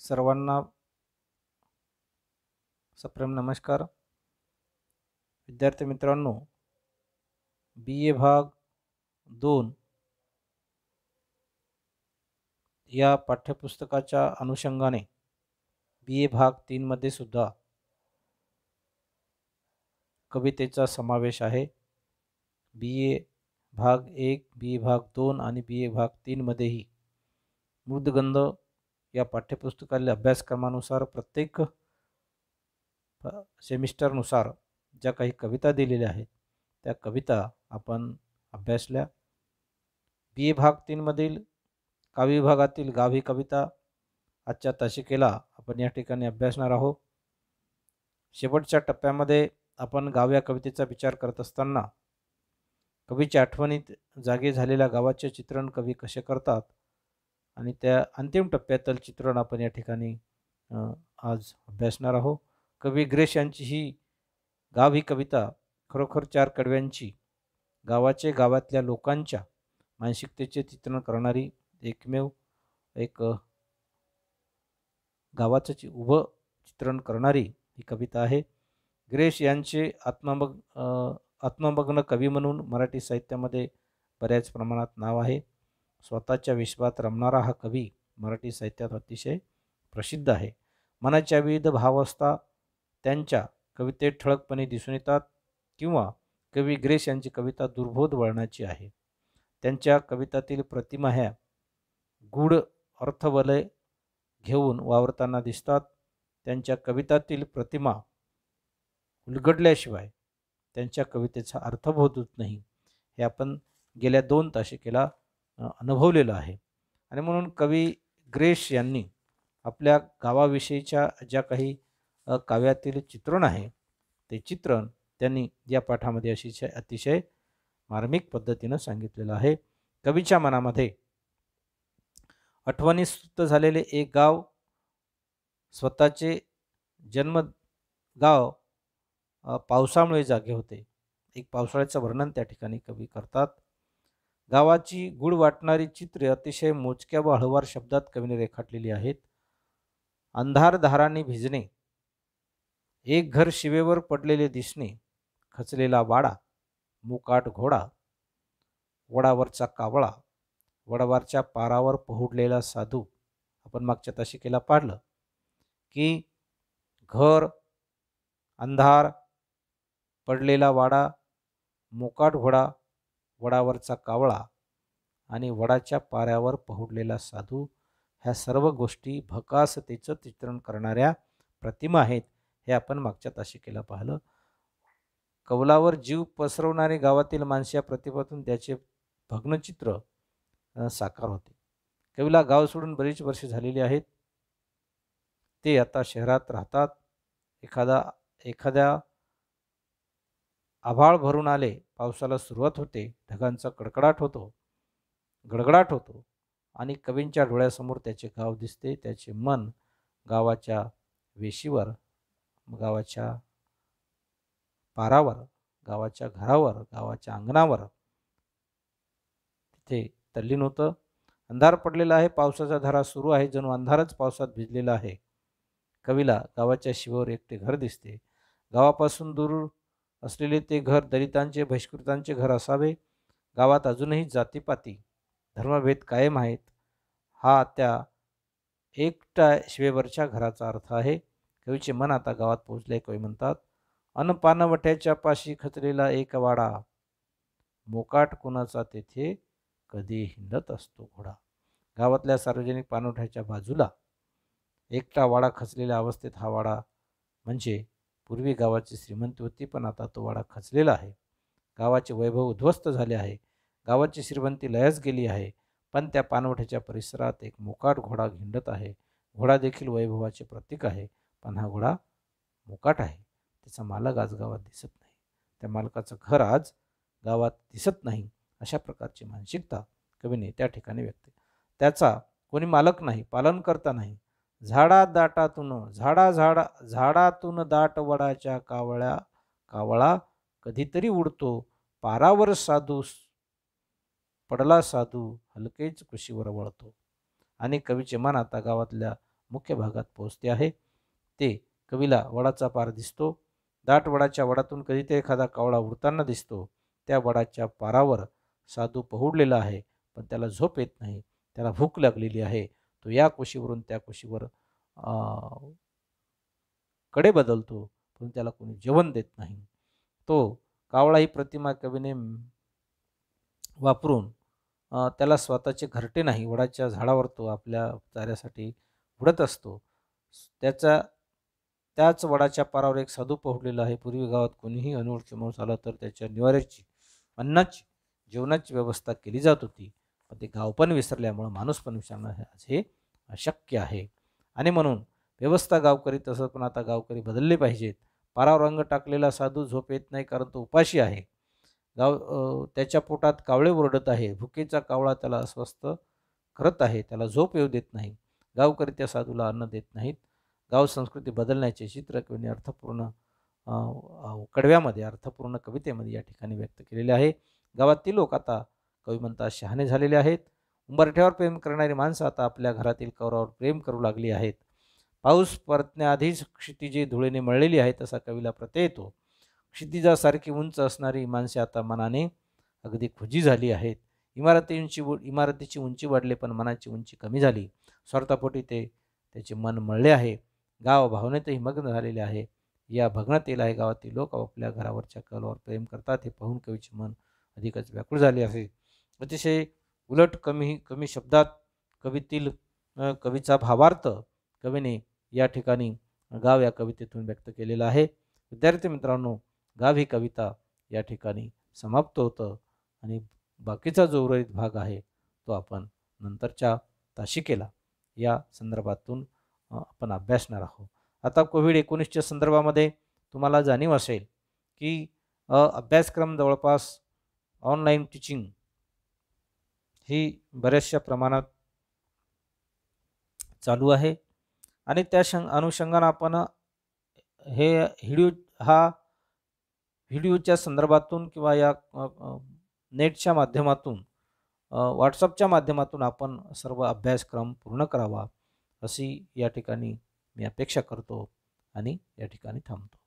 सर्वांना सप्रेम नमस्कार विद्यार्थी मित्रांनो बी ए भाग दोन या पाठ्यपुस्तकाच्या अनुषंगाने बी ए भाग तीनमध्ये सुद्धा कवितेचा समावेश आहे बी ए भाग एक बी ए भाग दोन आणि बी ए भाग तीनमध्येही मृदगंध या पाठ्यपुस्तकाले अभ्यासक्रमानुसार प्रत्येक सेमिस्टरनुसार ज्या काही कविता दिलेल्या आहेत त्या कविता आपण अभ्यासल्या बी ए भाग तीनमधील काव्य गावी कविता आजच्या तासिकेला आपण या ठिकाणी अभ्यासणार आहोत शेवटच्या टप्प्यामध्ये आपण गाव्या कवितेचा विचार करत असताना कवीच्या आठवणीत जागे झालेल्या गावाचे चित्रण कवी कसे करतात आणि त्या अंतिम टप्प्यातल चित्रण आपण या ठिकाणी आज अभ्यासणार आहोत कवी ग्रेश यांची ही गाव ही कविता खरोखर चार कडव्यांची गावाचे गावातल्या लोकांच्या मानसिकतेचे चित्रण करणारी एकमेव एक गावाचं चि उभं चित्रण करणारी ही कविता आहे ग्रेश यांचे आत्मामग आत्ममग्न कवी म्हणून मराठी साहित्यामध्ये बऱ्याच प्रमाणात नाव आहे स्वतःच्या विश्वात रमणारा हा कवी मराठी साहित्यात अतिशय प्रसिद्ध आहे मनाच्या विविध भावस्था त्यांच्या कवितेत ठळकपणे दिसून येतात किंवा कवी ग्रेस यांची कविता दुर्बोध वळणाची आहे त्यांच्या कवितातील प्रतिमा ह्या गूढ अर्थवलय घेऊन वावरताना दिसतात त्यांच्या कवितातील प्रतिमा उलगडल्याशिवाय त्यांच्या कवितेचा अर्थबोध होत नाही हे आपण गेल्या दोन केला अनुभवलेलं आहे आणि म्हणून कवी ग्रेश यांनी आपल्या गावाविषयीच्या ज्या काही काव्यातील चित्रण आहे ते चित्रण त्यांनी या पाठामध्ये अशी अतिशय मार्मिक पद्धतीनं सांगितलेलं आहे कवीच्या मनामध्ये सुप्त झालेले एक गाव स्वतःचे जन्म गाव पावसामुळे जागे होते एक पावसाळ्याचं वर्णन त्या ठिकाणी कवी करतात गावाची गुळ वाटणारी चित्रे अतिशय मोजक्या व हळवार शब्दात कवीने रेखाटलेली आहेत अंधार धाराने भिजणे एक घर शिवेवर पडलेले दिसणे खचलेला वाडा मुकाट घोडा वडावरचा कावळा वडावरच्या पारावर पहुडलेला साधू आपण मागच्या तशिकेला पाडलं की घर अंधार पडलेला वाडा मुकाट घोडा वडावरचा कावळा आणि वडाच्या पाऱ्यावर पहुडलेला साधू ह्या सर्व गोष्टी भकासतेचं चित्रण करणाऱ्या प्रतिमा आहेत हे आपण मागच्या केलं पाहिलं कवलावर जीव पसरवणारे गावातील माणसे या प्रतिमातून त्याचे भग्नचित्र साकार होते कवीला गाव सोडून बरीच वर्षे झालेली आहेत ते आता शहरात राहतात एखादा एखाद्या आभाळ भरून आले पावसाला सुरुवात होते ढगांचा कडकडाट होतो गडगडाट होतो आणि कवींच्या डोळ्यासमोर त्याचे गाव दिसते त्याचे मन गावाच्या वेशीवर गावाच्या पारावर गावाच्या घरावर गावाच्या अंगणावर तिथे तल्लीन होतं अंधार पडलेला आहे पावसाचा धारा सुरू आहे जणू अंधारच पावसात भिजलेला आहे कवीला गावाच्या शिवावर एकटे घर दिसते गावापासून दूर असलेले ते घर दलितांचे बहिष्कृतांचे घर असावे गावात अजूनही जातीपाती धर्मभेद कायम आहेत हा त्या एकट्या शिवेवरच्या घराचा अर्थ आहे कवीचे मन आता गावात पोहोचले कवी म्हणतात अनपानवट्याच्या पाशी खचलेला एक वाडा मोकाट कोणाचा तेथे कधी हिंडत असतो घोडा गावातल्या सार्वजनिक पानवठ्याच्या बाजूला एकटा वाडा खचलेल्या अवस्थेत हा वाडा म्हणजे पूर्वी गावाची श्रीमंती होती पण आता तो वाडा खचलेला आहे गावाचे वैभव उद्ध्वस्त झाले आहे गावाची श्रीमंती लयच गेली आहे पण त्या पानवठ्याच्या परिसरात एक मोकाट घोडा घिंडत आहे घोडा देखील वैभवाचे प्रतीक आहे पण हा घोडा मोकाट आहे त्याचा मालक आज गावात दिसत नाही त्या मालकाचं घर आज गावात दिसत नाही अशा प्रकारची मानसिकता कवीने त्या ठिकाणी व्यक्त त्याचा कोणी मालक नाही पालन करता नाही झाडा दाटातून झाडा झाडा झाडातून दाट वडाच्या कावळ्या कावळा कधीतरी उडतो पारावर साधू पडला साधू हलकेच कृषीवर वळतो आणि कवीचे मन आता गावातल्या मुख्य भागात पोहोचते आहे ते कवीला वडाचा पार दिसतो दाट वडाच्या वडातून कधीतरी एखादा कावळा उडताना दिसतो त्या वडाच्या पारावर साधू पहुडलेला आहे पण त्याला झोप येत नाही त्याला भूक लागलेली आहे तो या कुशीवरून त्या कुशीवर कडे बदलतो पण त्याला कोणी जेवण देत नाही तो कावळा ही प्रतिमा कवीने वापरून त्याला स्वतःचे घरटे नाही वडाच्या झाडावर तो आपल्या चाऱ्यासाठी उडत असतो त्याचा त्याच वडाच्या पारावर एक साधू पोहलेला आहे पूर्वी गावात कोणीही अनोळखी माणूस आला तर त्याच्या निवाऱ्याची अन्नाची जेवणाची व्यवस्था केली जात होती पण ते गाव पण विसरल्यामुळं माणूस पण विसरणं हे अशक्य आहे आणि म्हणून व्यवस्था गावकरी तसं पण आता गावकरी बदलले पाहिजेत पारावर रंग टाकलेला साधू झोप येत नाही कारण तो उपाशी आहे गाव त्याच्या पोटात कावळे ओरडत आहे भुकेचा कावळा त्याला अस्वस्थ करत आहे त्याला झोप येऊ देत नाही गावकरी त्या साधूला अन्न देत नाहीत गाव संस्कृती बदलण्याचे चित्र किंवा अर्थपूर्ण कडव्यामध्ये अर्थपूर्ण कवितेमध्ये या ठिकाणी व्यक्त केलेले आहे गावातील लोक आता कवी म्हणतात शहाणे झालेले आहेत उंबरठ्यावर प्रेम करणारी माणसं आता आपल्या घरातील कवरावर प्रेम करू लागली आहेत पाऊस परतण्याआधीच क्षितिजे धुळेने मळलेली आहेत असा कवीला प्रत्यय येतो क्षितिजासारखी उंच असणारी माणसे आता मनाने अगदी खुजी झाली आहेत इमारतींची इमारतीची उंची वाढले पण मनाची उंची कमी झाली स्वार्थापोटी ते त्याचे मन मळले आहे गाव भावनेतही मग्न झालेले आहे या भगनातील आहे गावातील लोक आपल्या घरावरच्या कलावर प्रेम करतात हे पाहून कवीचे मन अधिकच व्याकुळ झाले आहे अतिशय उलट कमी कमी शब्दात कवितील कवीचा भावार्थ कवीने या ठिकाणी गाव या कवितेतून व्यक्त केलेला आहे विद्यार्थी मित्रांनो गाव ही कविता या ठिकाणी समाप्त होतं आणि बाकीचा जो उर्वरित भाग आहे तो आपण नंतरच्या ताशिकेला या संदर्भातून आपण अभ्यासणार आहोत आता कोविड एकोणीसच्या संदर्भामध्ये तुम्हाला जाणीव असेल की अभ्यासक्रम जवळपास ऑनलाईन टीचिंग ही बऱ्याचशा प्रमाणात चालू आहे आणि त्या शं अनुषंगानं आपण हे व्हिडिओ हा व्हिडिओच्या संदर्भातून किंवा या नेटच्या माध्यमातून व्हॉट्सअपच्या माध्यमातून आपण सर्व अभ्यासक्रम पूर्ण करावा अशी या ठिकाणी मी अपेक्षा करतो आणि या ठिकाणी थांबतो